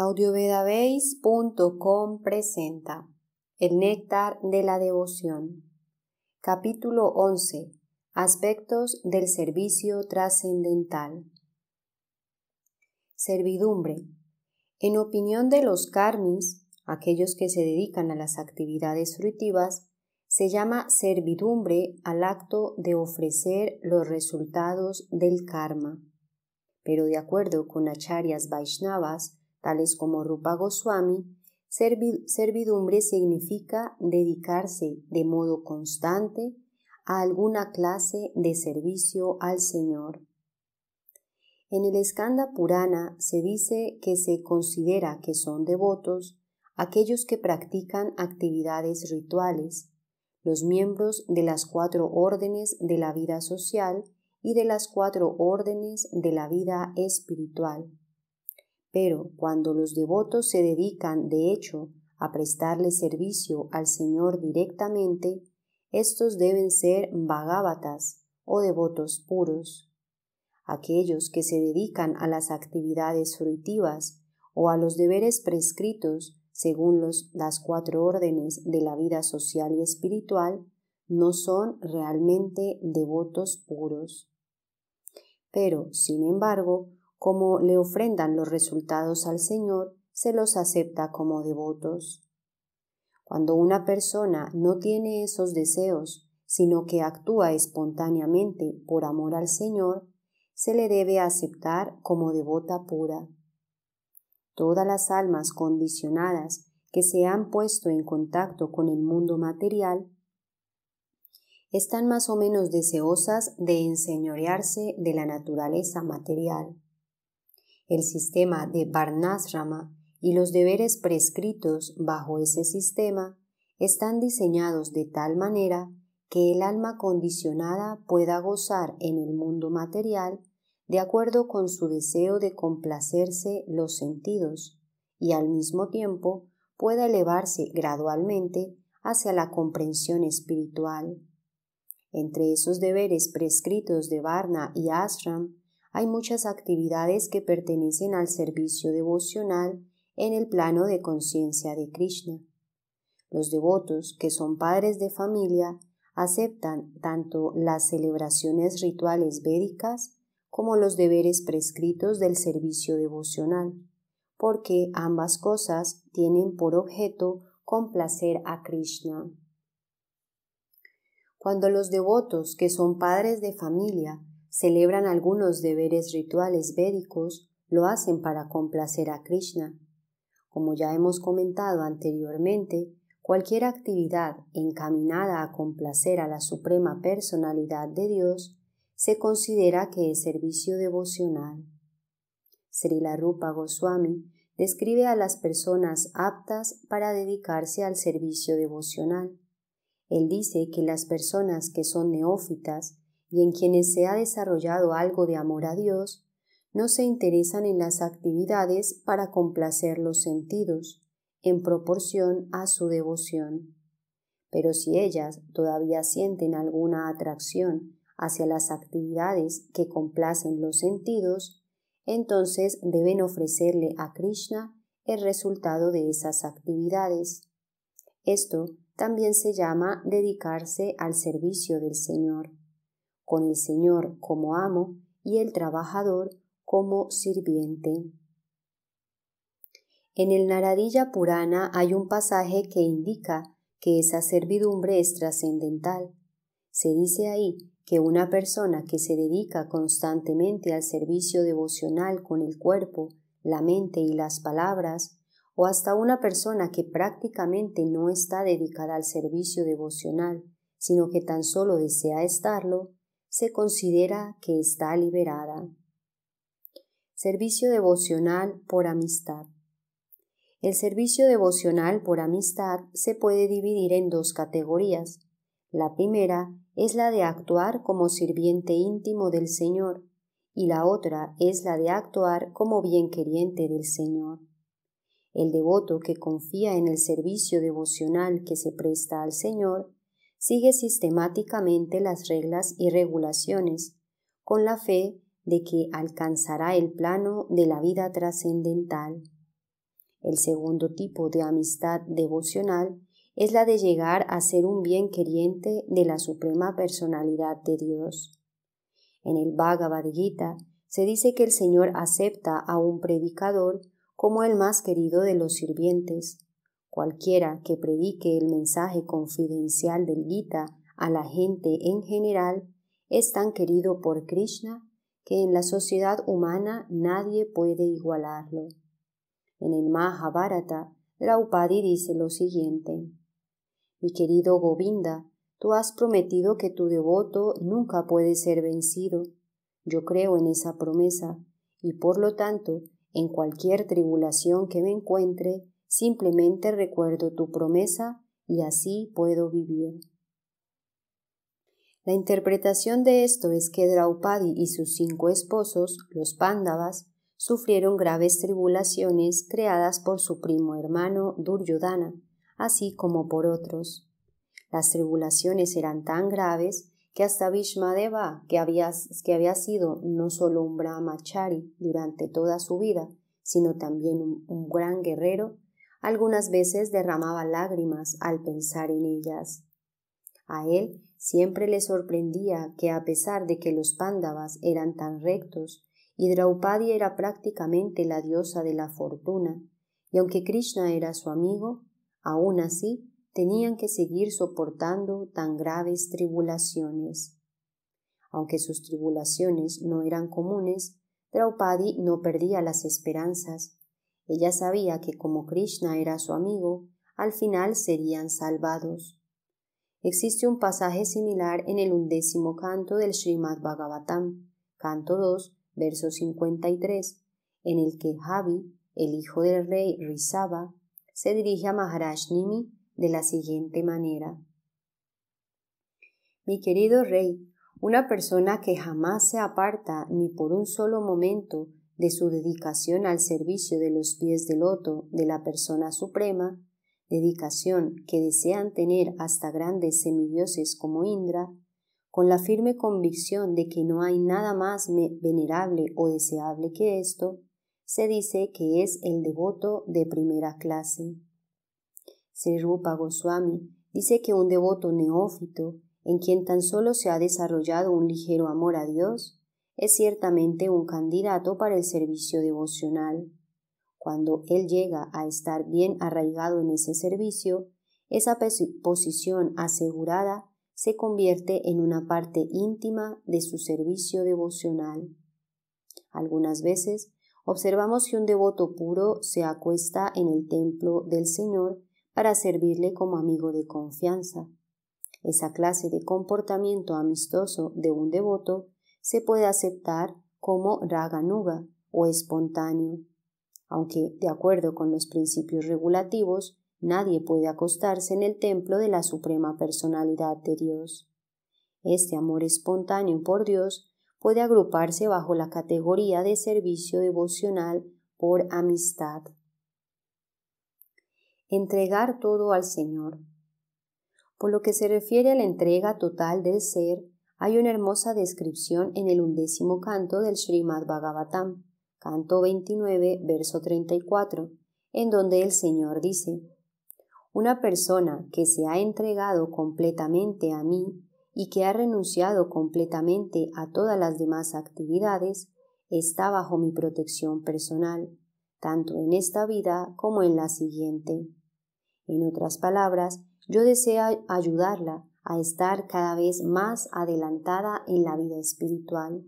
audiovedabase.com presenta El néctar de la devoción. Capítulo 11. Aspectos del servicio trascendental. Servidumbre. En opinión de los karmis, aquellos que se dedican a las actividades fruitivas, se llama servidumbre al acto de ofrecer los resultados del karma. Pero de acuerdo con acharyas vaishnavas, tales como Rupa Goswami, servidumbre significa dedicarse de modo constante a alguna clase de servicio al Señor. En el Skanda Purana se dice que se considera que son devotos aquellos que practican actividades rituales, los miembros de las cuatro órdenes de la vida social y de las cuatro órdenes de la vida espiritual. Pero cuando los devotos se dedican, de hecho, a prestarle servicio al Señor directamente, estos deben ser vagábatas o devotos puros. Aquellos que se dedican a las actividades fruitivas o a los deberes prescritos según los, las cuatro órdenes de la vida social y espiritual no son realmente devotos puros. Pero, sin embargo, como le ofrendan los resultados al Señor, se los acepta como devotos. Cuando una persona no tiene esos deseos, sino que actúa espontáneamente por amor al Señor, se le debe aceptar como devota pura. Todas las almas condicionadas que se han puesto en contacto con el mundo material están más o menos deseosas de enseñorearse de la naturaleza material el sistema de Varnasrama y los deberes prescritos bajo ese sistema están diseñados de tal manera que el alma condicionada pueda gozar en el mundo material de acuerdo con su deseo de complacerse los sentidos y al mismo tiempo pueda elevarse gradualmente hacia la comprensión espiritual. Entre esos deberes prescritos de Varna y Ashram hay muchas actividades que pertenecen al servicio devocional en el plano de conciencia de Krishna. Los devotos, que son padres de familia, aceptan tanto las celebraciones rituales védicas como los deberes prescritos del servicio devocional, porque ambas cosas tienen por objeto complacer a Krishna. Cuando los devotos, que son padres de familia, celebran algunos deberes rituales védicos, lo hacen para complacer a Krishna. Como ya hemos comentado anteriormente, cualquier actividad encaminada a complacer a la Suprema Personalidad de Dios se considera que es servicio devocional. Srila Rupa Goswami describe a las personas aptas para dedicarse al servicio devocional. Él dice que las personas que son neófitas y en quienes se ha desarrollado algo de amor a Dios, no se interesan en las actividades para complacer los sentidos, en proporción a su devoción. Pero si ellas todavía sienten alguna atracción hacia las actividades que complacen los sentidos, entonces deben ofrecerle a Krishna el resultado de esas actividades. Esto también se llama dedicarse al servicio del Señor con el Señor como amo y el trabajador como sirviente. En el Naradilla Purana hay un pasaje que indica que esa servidumbre es trascendental. Se dice ahí que una persona que se dedica constantemente al servicio devocional con el cuerpo, la mente y las palabras, o hasta una persona que prácticamente no está dedicada al servicio devocional, sino que tan solo desea estarlo, se considera que está liberada. Servicio devocional por amistad. El servicio devocional por amistad se puede dividir en dos categorías. La primera es la de actuar como sirviente íntimo del Señor y la otra es la de actuar como bienqueriente del Señor. El devoto que confía en el servicio devocional que se presta al Señor sigue sistemáticamente las reglas y regulaciones, con la fe de que alcanzará el plano de la vida trascendental. El segundo tipo de amistad devocional es la de llegar a ser un bien queriente de la Suprema Personalidad de Dios. En el Bhagavad Gita se dice que el Señor acepta a un predicador como el más querido de los sirvientes, Cualquiera que predique el mensaje confidencial del Gita a la gente en general es tan querido por Krishna que en la sociedad humana nadie puede igualarlo. En el Mahabharata, Draupadi dice lo siguiente: Mi querido Govinda, tú has prometido que tu devoto nunca puede ser vencido. Yo creo en esa promesa, y por lo tanto, en cualquier tribulación que me encuentre, Simplemente recuerdo tu promesa y así puedo vivir. La interpretación de esto es que Draupadi y sus cinco esposos, los Pándavas, sufrieron graves tribulaciones creadas por su primo hermano Duryodhana, así como por otros. Las tribulaciones eran tan graves que hasta Bhishmadeva, que había, que había sido no solo un brahmachari durante toda su vida, sino también un gran guerrero, algunas veces derramaba lágrimas al pensar en ellas. A él siempre le sorprendía que a pesar de que los pándavas eran tan rectos, y Draupadi era prácticamente la diosa de la fortuna, y aunque Krishna era su amigo, aún así tenían que seguir soportando tan graves tribulaciones. Aunque sus tribulaciones no eran comunes, Draupadi no perdía las esperanzas ella sabía que como Krishna era su amigo, al final serían salvados. Existe un pasaje similar en el undécimo canto del Srimad Bhagavatam, canto 2, verso 53, en el que Javi, el hijo del rey Rizaba, se dirige a Maharaj de la siguiente manera. Mi querido rey, una persona que jamás se aparta ni por un solo momento de su dedicación al servicio de los pies del loto de la persona suprema, dedicación que desean tener hasta grandes semidioses como Indra, con la firme convicción de que no hay nada más venerable o deseable que esto, se dice que es el devoto de primera clase. Serupa Goswami dice que un devoto neófito, en quien tan solo se ha desarrollado un ligero amor a Dios, es ciertamente un candidato para el servicio devocional. Cuando él llega a estar bien arraigado en ese servicio, esa posición asegurada se convierte en una parte íntima de su servicio devocional. Algunas veces observamos que un devoto puro se acuesta en el templo del Señor para servirle como amigo de confianza. Esa clase de comportamiento amistoso de un devoto se puede aceptar como raganuga o espontáneo, aunque, de acuerdo con los principios regulativos, nadie puede acostarse en el templo de la Suprema Personalidad de Dios. Este amor espontáneo por Dios puede agruparse bajo la categoría de servicio devocional por amistad. Entregar todo al Señor. Por lo que se refiere a la entrega total del ser, hay una hermosa descripción en el undécimo canto del Srimad Bhagavatam, canto 29, verso 34, en donde el Señor dice, Una persona que se ha entregado completamente a mí y que ha renunciado completamente a todas las demás actividades, está bajo mi protección personal, tanto en esta vida como en la siguiente. En otras palabras, yo deseo ayudarla a estar cada vez más adelantada en la vida espiritual.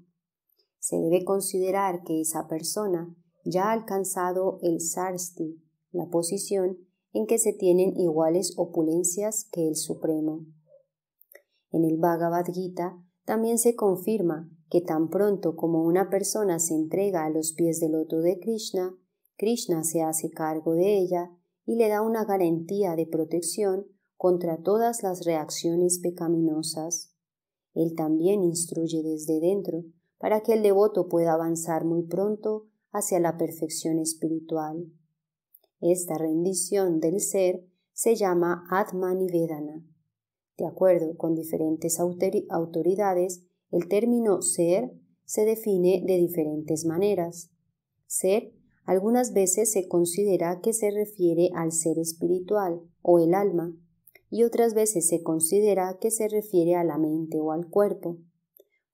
Se debe considerar que esa persona ya ha alcanzado el sarsti, la posición en que se tienen iguales opulencias que el Supremo. En el Bhagavad Gita también se confirma que tan pronto como una persona se entrega a los pies del loto de Krishna, Krishna se hace cargo de ella y le da una garantía de protección contra todas las reacciones pecaminosas. Él también instruye desde dentro para que el devoto pueda avanzar muy pronto hacia la perfección espiritual. Esta rendición del ser se llama Atmanivedana. De acuerdo con diferentes autoridades, el término ser se define de diferentes maneras. Ser algunas veces se considera que se refiere al ser espiritual o el alma, y otras veces se considera que se refiere a la mente o al cuerpo.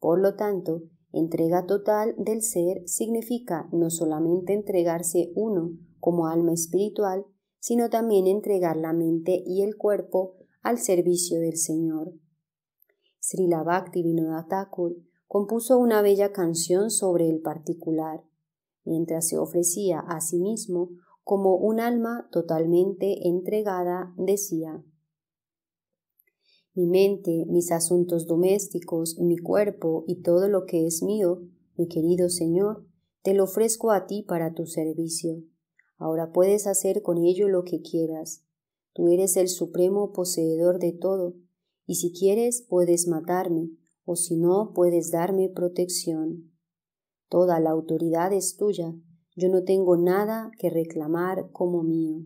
Por lo tanto, entrega total del ser significa no solamente entregarse uno como alma espiritual, sino también entregar la mente y el cuerpo al servicio del Señor. Srila Bhakti compuso una bella canción sobre el particular, mientras se ofrecía a sí mismo como un alma totalmente entregada, decía mi mente, mis asuntos domésticos, mi cuerpo y todo lo que es mío, mi querido Señor, te lo ofrezco a ti para tu servicio. Ahora puedes hacer con ello lo que quieras. Tú eres el supremo poseedor de todo, y si quieres puedes matarme, o si no puedes darme protección. Toda la autoridad es tuya, yo no tengo nada que reclamar como mío.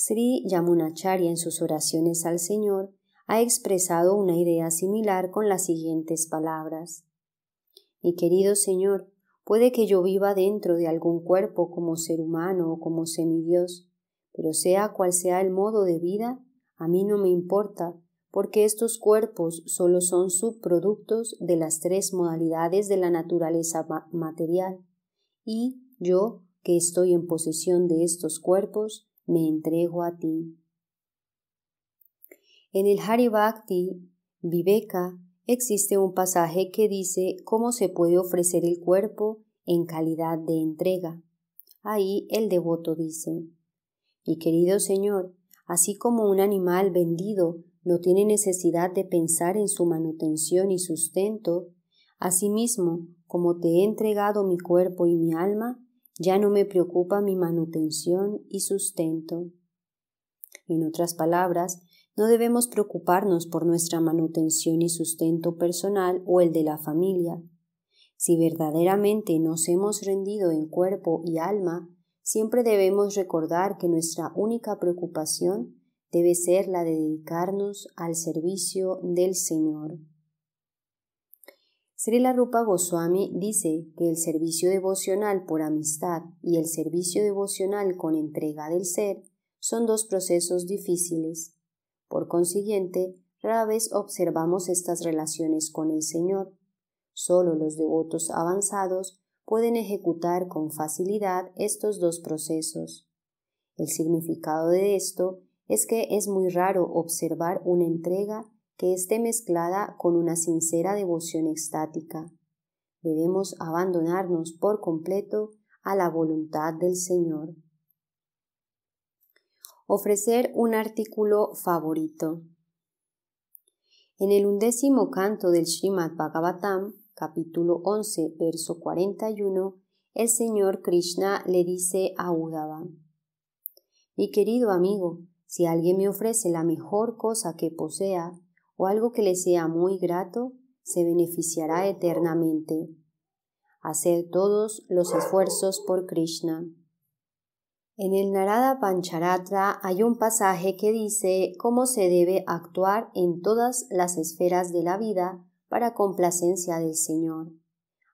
Sri Yamunacharya en sus oraciones al Señor ha expresado una idea similar con las siguientes palabras. Mi querido Señor, puede que yo viva dentro de algún cuerpo como ser humano o como semidios, pero sea cual sea el modo de vida, a mí no me importa, porque estos cuerpos solo son subproductos de las tres modalidades de la naturaleza material, y yo, que estoy en posesión de estos cuerpos, me entrego a ti. En el Haribhakti Viveka existe un pasaje que dice cómo se puede ofrecer el cuerpo en calidad de entrega. Ahí el devoto dice, Mi querido Señor, así como un animal vendido no tiene necesidad de pensar en su manutención y sustento, asimismo, como te he entregado mi cuerpo y mi alma, ya no me preocupa mi manutención y sustento. En otras palabras, no debemos preocuparnos por nuestra manutención y sustento personal o el de la familia. Si verdaderamente nos hemos rendido en cuerpo y alma, siempre debemos recordar que nuestra única preocupación debe ser la de dedicarnos al servicio del Señor. Srila Rupa Goswami dice que el servicio devocional por amistad y el servicio devocional con entrega del ser son dos procesos difíciles. Por consiguiente, rara vez observamos estas relaciones con el Señor. Solo los devotos avanzados pueden ejecutar con facilidad estos dos procesos. El significado de esto es que es muy raro observar una entrega que esté mezclada con una sincera devoción estática. Debemos abandonarnos por completo a la voluntad del Señor. Ofrecer un artículo favorito. En el undécimo canto del Srimad Bhagavatam, capítulo 11, verso 41, el Señor Krishna le dice a Uddhava: Mi querido amigo, si alguien me ofrece la mejor cosa que posea, o algo que le sea muy grato, se beneficiará eternamente. Hacer todos los esfuerzos por Krishna. En el Narada Pancharatra hay un pasaje que dice cómo se debe actuar en todas las esferas de la vida para complacencia del Señor.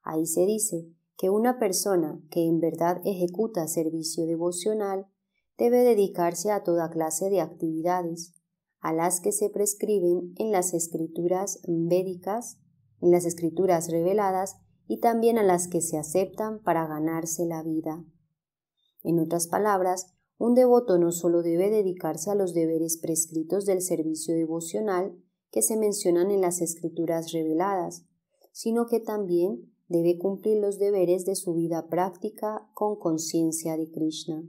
Ahí se dice que una persona que en verdad ejecuta servicio devocional debe dedicarse a toda clase de actividades, a las que se prescriben en las escrituras védicas, en las escrituras reveladas y también a las que se aceptan para ganarse la vida. En otras palabras, un devoto no solo debe dedicarse a los deberes prescritos del servicio devocional que se mencionan en las escrituras reveladas, sino que también debe cumplir los deberes de su vida práctica con conciencia de Krishna.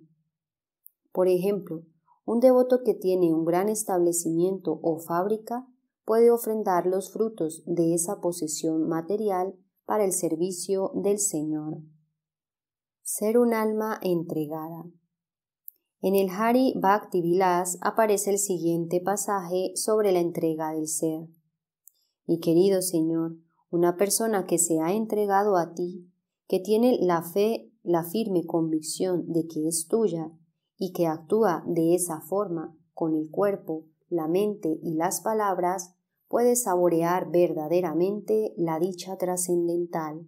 Por ejemplo, un devoto que tiene un gran establecimiento o fábrica puede ofrendar los frutos de esa posesión material para el servicio del Señor. Ser un alma entregada. En el Hari Bhakti Vilas aparece el siguiente pasaje sobre la entrega del ser. Mi querido Señor, una persona que se ha entregado a ti, que tiene la fe, la firme convicción de que es tuya y que actúa de esa forma con el cuerpo, la mente y las palabras, puede saborear verdaderamente la dicha trascendental.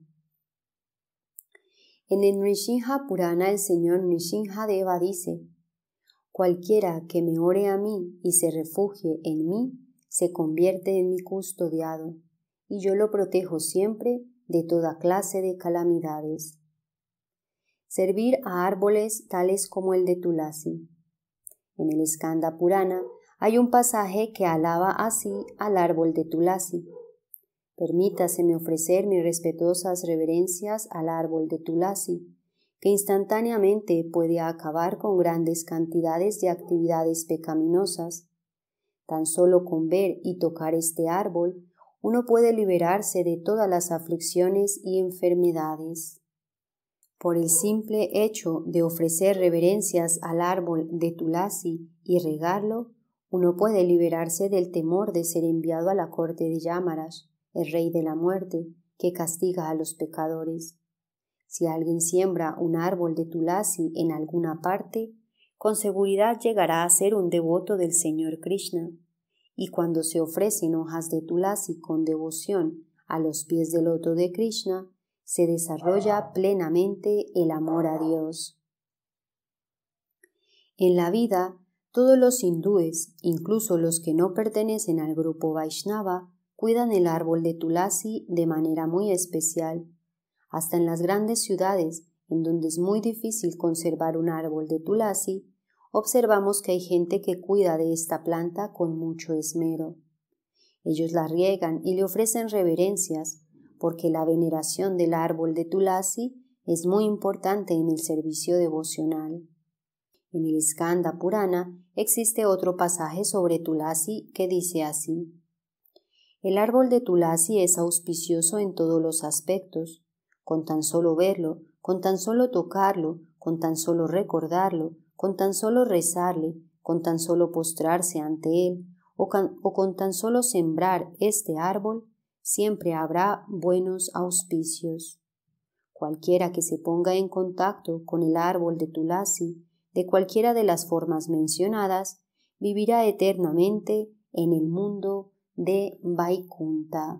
En el rishinha Purana el señor Nishinha Deva dice, Cualquiera que me ore a mí y se refugie en mí, se convierte en mi custodiado, y yo lo protejo siempre de toda clase de calamidades servir a árboles tales como el de Tulasi. En el Skanda Purana hay un pasaje que alaba así al árbol de Tulasi. Permítaseme ofrecer mis respetuosas reverencias al árbol de Tulasi, que instantáneamente puede acabar con grandes cantidades de actividades pecaminosas. Tan solo con ver y tocar este árbol, uno puede liberarse de todas las aflicciones y enfermedades por el simple hecho de ofrecer reverencias al árbol de Tulasi y regarlo, uno puede liberarse del temor de ser enviado a la corte de Yamaras, el rey de la muerte, que castiga a los pecadores. Si alguien siembra un árbol de Tulasi en alguna parte, con seguridad llegará a ser un devoto del Señor Krishna, y cuando se ofrecen hojas de Tulasi con devoción a los pies del loto de Krishna, se desarrolla plenamente el amor a Dios. En la vida, todos los hindúes, incluso los que no pertenecen al grupo Vaishnava, cuidan el árbol de Tulasi de manera muy especial. Hasta en las grandes ciudades, en donde es muy difícil conservar un árbol de Tulasi, observamos que hay gente que cuida de esta planta con mucho esmero. Ellos la riegan y le ofrecen reverencias, porque la veneración del árbol de Tulasi es muy importante en el servicio devocional. En el Skanda Purana existe otro pasaje sobre Tulasi que dice así: El árbol de Tulasi es auspicioso en todos los aspectos. Con tan solo verlo, con tan solo tocarlo, con tan solo recordarlo, con tan solo rezarle, con tan solo postrarse ante él, o, o con tan solo sembrar este árbol, siempre habrá buenos auspicios. Cualquiera que se ponga en contacto con el árbol de Tulasi de cualquiera de las formas mencionadas vivirá eternamente en el mundo de Vaikunta.